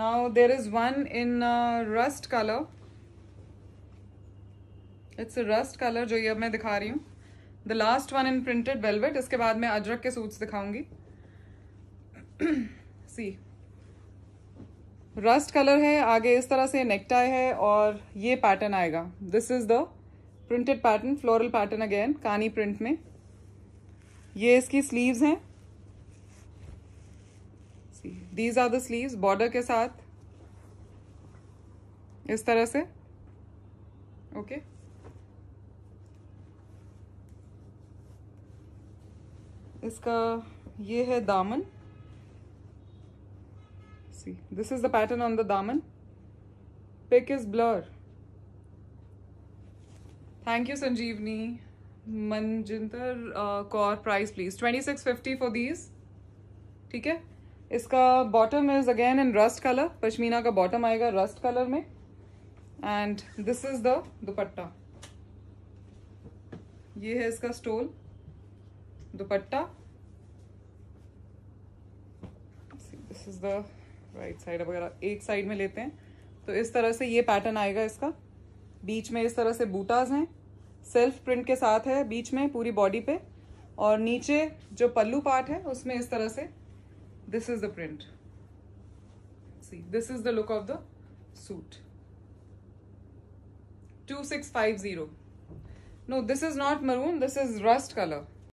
Now there is one in uh, rust color. It's a rust color जो ये अब मैं दिखा रही हूँ the last one in printed velvet इसके बाद मैं अजरक के सूट्स दिखाऊंगी सी रस्ट कलर है आगे इस तरह से नेकटाई है और ये पैटर्न आएगा this is the printed pattern floral pattern again Kani print में ये इसकी स्लीव्स हैं see these are the sleeves border के साथ इस तरह से ओके okay. इसका ये है दामन see this is the pattern on the दामन pic is blur thank you Sanjeevani Manjinder Kaur price please twenty six fifty for these ठीक है इसका bottom is again in rust colour pashmina का बॉटम आएगा रस्ट कलर में and this is the dupatta ये है इसका stole dupatta this is the right side वगैरह एक साइड में लेते हैं तो इस तरह से ये पैटर्न आएगा इसका बीच में इस तरह से बूटाज हैं सेल्फ प्रिंट के साथ है बीच में पूरी बॉडी पे और नीचे जो पल्लू पार्ट है उसमें इस तरह से this is the print see this is the look of the suit 2650 no this is not maroon this is rust color